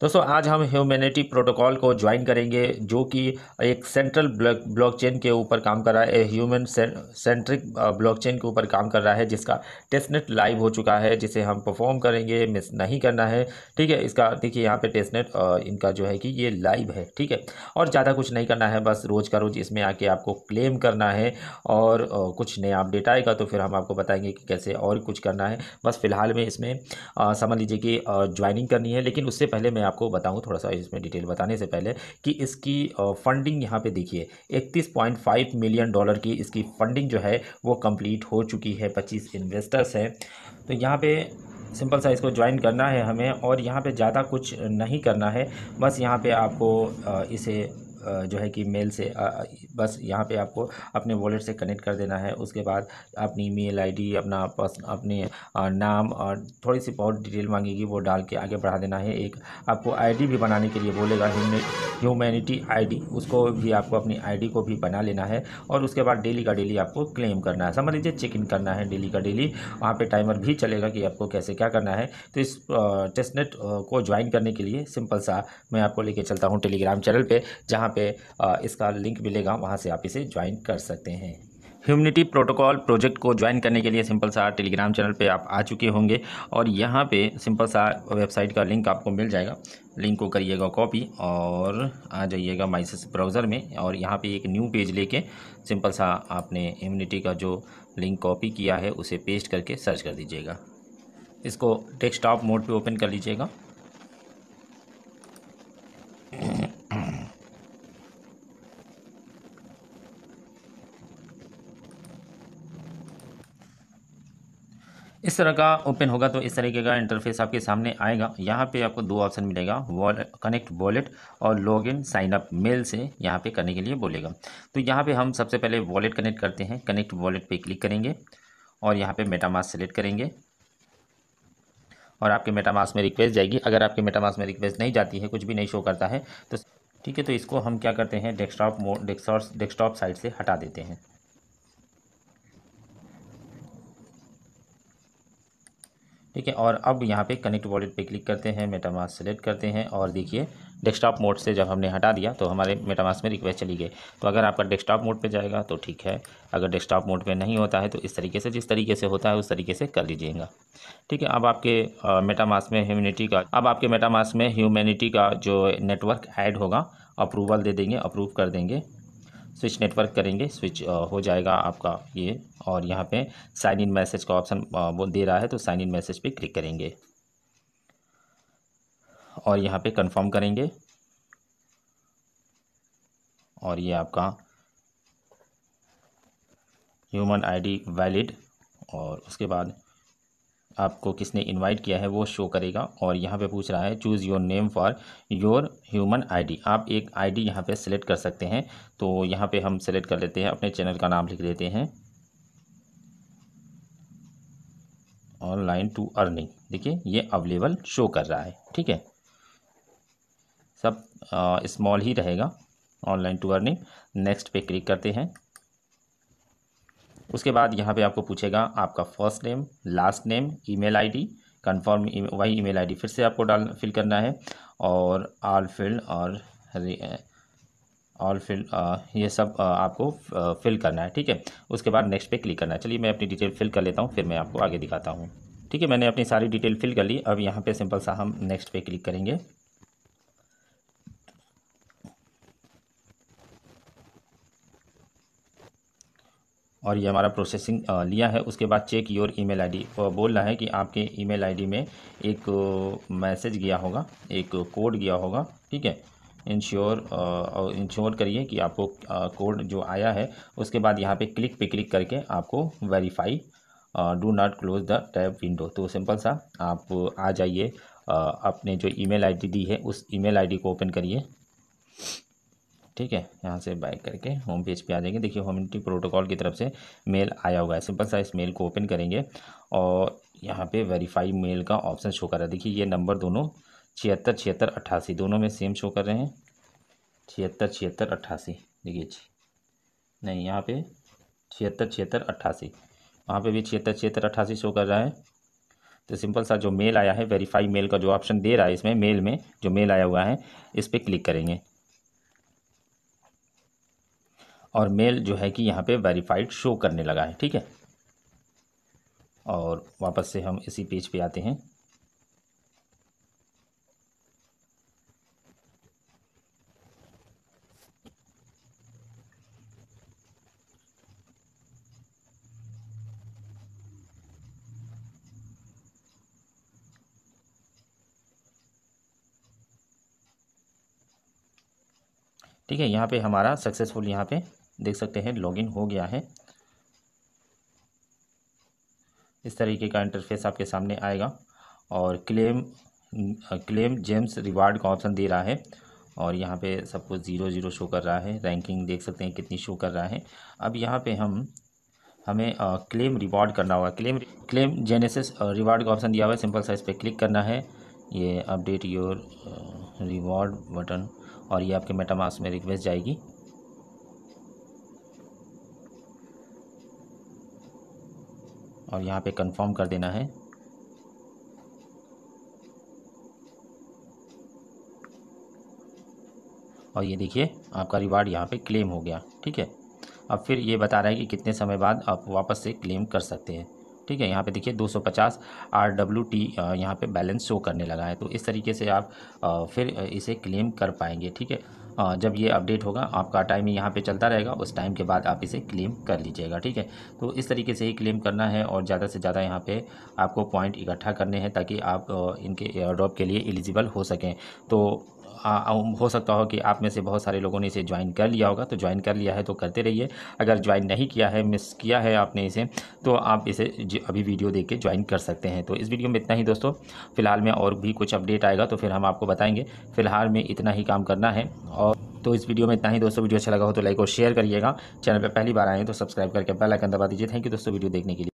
दोस्तों आज हम ह्यूमैनिटी प्रोटोकॉल को ज्वाइन करेंगे जो कि एक सेंट्रल ब्लॉक ब्लॉकचेन के ऊपर काम कर रहा है ह्यूमन सेंट्रिक ब्लॉकचेन के ऊपर काम कर रहा है जिसका टेस्टनेट लाइव हो चुका है जिसे हम परफॉर्म करेंगे मिस नहीं करना है ठीक है इसका देखिए यहाँ पे टेस्टनेट इनका जो है कि ये लाइव है ठीक है और ज़्यादा कुछ नहीं करना है बस रोज़ का रोज़ इसमें आके आपको क्लेम करना है और कुछ नया अपडेट आएगा तो फिर हम आपको बताएंगे कि कैसे और कुछ करना है बस फ़िलहाल में इसमें समझ लीजिए कि ज्वाइनिंग करनी है लेकिन उससे पहले मैं आपको बताऊँ थोड़ा सा इसमें डिटेल बताने से पहले कि इसकी फंडिंग यहाँ पे देखिए 31.5 मिलियन डॉलर की इसकी फंडिंग जो है वो कंप्लीट हो चुकी है 25 इन्वेस्टर्स हैं तो यहाँ पे सिंपल सा इसको ज्वाइन करना है हमें और यहाँ पे ज़्यादा कुछ नहीं करना है बस यहाँ पे आपको इसे जो है कि मेल से बस यहाँ पे आपको अपने वॉलेट से कनेक्ट कर देना है उसके बाद अपनी मेल आईडी अपना पर्सन अपने नाम और थोड़ी सी बहुत डिटेल मांगेगी वो डाल के आगे बढ़ा देना है एक आपको आईडी भी बनाने के लिए बोलेगा ह्यूमैनिटी आईडी उसको भी आपको अपनी आईडी को भी बना लेना है और उसके बाद डेली का डेली आपको क्लेम करना है समझ लीजिए चेक इन करना है डेली का डेली वहाँ पर टाइमर भी चलेगा कि आपको कैसे क्या करना है तो इस टेस्टनेट को ज्वाइन करने के लिए सिंपल सा मैं आपको लेके चलता हूँ टेलीग्राम चैनल पर जहाँ पे इसका लिंक मिलेगा वहाँ से आप इसे ज्वाइन कर सकते हैं ह्यूमिनिटी प्रोटोकॉल प्रोजेक्ट को ज्वाइन करने के लिए सिंपल सा टेलीग्राम चैनल पे आप आ चुके होंगे और यहाँ पे सिंपल सा वेबसाइट का लिंक आपको मिल जाएगा लिंक को करिएगा कॉपी और आ जाइएगा माइसिस ब्राउज़र में और यहाँ पे एक न्यू पेज लेके सिंपल सा आपने ह्यूमिनिटी का जो लिंक कॉपी किया है उसे पेस्ट करके सर्च कर दीजिएगा इसको डेस्कटॉप मोड पर ओपन कर लीजिएगा इस तरह का ओपन होगा तो इस तरीके का इंटरफेस आपके सामने आएगा यहाँ पे आपको दो ऑप्शन मिलेगा वॉलेट कनेक्ट वॉलेट और log in sign up mail से यहाँ पे करने के लिए बोलेगा तो यहाँ पे हम सबसे पहले वॉलेट कनेक्ट करते हैं कनेक्ट वॉलेट पे क्लिक करेंगे और यहाँ पे मेटामास सेलेक्ट करेंगे और आपके मेटामास में रिक्वेस्ट जाएगी अगर आपके मेटामास में रिक्वेस्ट नहीं जाती है कुछ भी नहीं शो करता है तो ठीक है तो इसको हम क्या करते हैं डेस्कटॉप मोड डेस्कटॉप साइट से हटा देते हैं ठीक है और अब यहाँ पे कनेक्ट वॉलेट पे क्लिक करते हैं मेटामास सेलेक्ट करते हैं और देखिए डेस्कटॉप मोड से जब हमने हटा दिया तो हमारे मेटामास में रिक्वेस्ट चली गई तो अगर आपका डेस्कटॉप मोड पे जाएगा तो ठीक है अगर डेस्कटॉप मोड पे नहीं होता है तो इस तरीके से जिस तरीके से होता है उस तरीके से कर लीजिएगा ठीक है अब आपके मेटामास में ह्यूमिनिटी का अब आपके मेटामास में ह्यूमिनिटी का जो नेटवर्क ऐड होगा अप्रूवल दे देंगे अप्रूव कर देंगे स्विच नेटवर्क करेंगे स्विच हो जाएगा आपका ये और यहाँ पे साइन इन मैसेज का ऑप्शन वो दे रहा है तो साइन इन मैसेज पे क्लिक करेंगे और यहाँ पे कंफर्म करेंगे और ये आपका ह्यूमन आईडी वैलिड और उसके बाद आपको किसने इनवाइट किया है वो शो करेगा और यहाँ पे पूछ रहा है choose your name for your human ID आप एक आईडी यहाँ पे सेलेक्ट कर सकते हैं तो यहाँ पे हम सेलेक्ट कर लेते हैं अपने चैनल का नाम लिख देते हैं ऑनलाइन टू अर्निंग देखिए ये अवेलेबल शो कर रहा है ठीक है सब स्मॉल ही रहेगा ऑनलाइन टू अर्निंग नेक्स्ट पे क्लिक करते हैं उसके बाद यहाँ पे आपको पूछेगा आपका first name last name email ID confirm वही ईमेल आईडी फिर से आपको डाल फिल करना है और आल फील्ड और ऑल फिल ये सब आपको फिल करना है ठीक है उसके बाद नेक्स्ट पे क्लिक करना है चलिए मैं अपनी डिटेल फिल कर लेता हूँ फिर मैं आपको आगे दिखाता हूँ ठीक है मैंने अपनी सारी डिटेल फिल कर ली अब यहाँ पे सिंपल सा हम नेक्स्ट पे क्लिक करेंगे और ये हमारा प्रोसेसिंग लिया है उसके बाद चेक योर ईमेल आईडी बोल रहा है कि आपके ईमेल आईडी में एक मैसेज गया होगा एक कोड गया होगा ठीक है इंश्योर और इंश्योर करिए कि आपको कोड जो आया है उसके बाद यहाँ पे क्लिक पे क्लिक करके आपको verify do not close the tab window तो सिंपल सा आप आ जाइए अपने जो ईमेल आईडी दी है उस ईमेल आईडी को ओपन करिए ठीक है यहाँ से बाइक करके होम पेज पे आ जाएंगे देखिए होमिनिटी प्रोटोकॉल की तरफ से मेल आया हुआ है सिंपल सा इस मेल को ओपन करेंगे और यहाँ पे वेरीफाई मेल का ऑप्शन शो कर रहा है देखिए ये नंबर दोनों छिहत्तर छिहत्तर अट्ठासी दोनों में सेम शो कर रहे हैं छिहत्तर छिहत्तर अट्ठासी देखिए नहीं यहाँ पे छिहत्तर छिहत्तर अट्ठासी वहाँ पर भी छिहत्तर छिहत्तर अट्ठासी शो कर रहा है तो सिंपल सा जो मेल आया है वेरीफाई मेल का जो ऑप्शन दे रहा है इसमें मेल में जो मेल आया हुआ है इस पर क्लिक करेंगे और मेल जो है कि यहाँ पे वेरीफाइड शो करने लगा है ठीक है और वापस से हम इसी पेज पे आते हैं ठीक है यहाँ पे हमारा सक्सेसफुल यहाँ पे देख सकते हैं लॉगिन हो गया है इस तरीके का इंटरफेस आपके सामने आएगा और क्लेम क्लेम जेम्स रिवार्ड का ऑप्शन दे रहा है और यहाँ पे सब कुछ ज़ीरो ज़ीरो शो कर रहा है रैंकिंग देख सकते हैं कितनी शो कर रहा है अब यहाँ पे हम हमें आ, क्लेम रिवॉर्ड करना होगा क्लेम क्लेम जेनेसिस रिवार्ड का ऑप्शन दिया हुआ है सिंपल साइज पे क्लिक करना है ये अपडेट योर रिवॉर्ड बटन और ये आपके मेटामास में रिक्वेस्ट जाएगी और यहाँ पे कंफर्म कर देना है और ये देखिए आपका रिवार्ड यहाँ पे क्लेम हो गया ठीक है अब फिर ये बता रहा है कि कितने समय बाद आप वापस से क्लेम कर सकते हैं ठीक है यहाँ पे देखिए 250 आर डब्ल्यू टी यहाँ पर बैलेंस शो करने लगा है तो इस तरीके से आप फिर इसे क्लेम कर पाएंगे ठीक है जब ये अपडेट होगा आपका टाइम यहाँ पे चलता रहेगा उस टाइम के बाद आप इसे क्लेम कर लीजिएगा ठीक है तो इस तरीके से ही क्लेम करना है और ज़्यादा से ज़्यादा यहाँ पे आपको पॉइंट इकट्ठा करने हैं ताकि आप इनके एयरड्रॉप के लिए एलिजिबल हो सकें तो आ, हो सकता हो कि आप में से बहुत सारे लोगों ने इसे ज्वाइन कर लिया होगा तो ज्वाइन कर लिया है तो करते रहिए अगर ज्वाइन नहीं किया है मिस किया है आपने इसे तो आप इसे अभी वीडियो देख के ज्वाइन कर सकते हैं तो इस वीडियो में इतना ही दोस्तों फिलहाल में और भी कुछ अपडेट आएगा तो फिर हम आपको बताएंगे फिलहाल में इतना ही काम करना है और तो इस वीडियो में इतना ही दोस्तों वीडियो अच्छा लगा हो तो लाइक और शेयर करिएगा चैनल पर पहली बार आए तो सब्सक्राइब करके बेल आइकन दबा दीजिए थैंक यू दोस्तों वीडियो देखने के लिए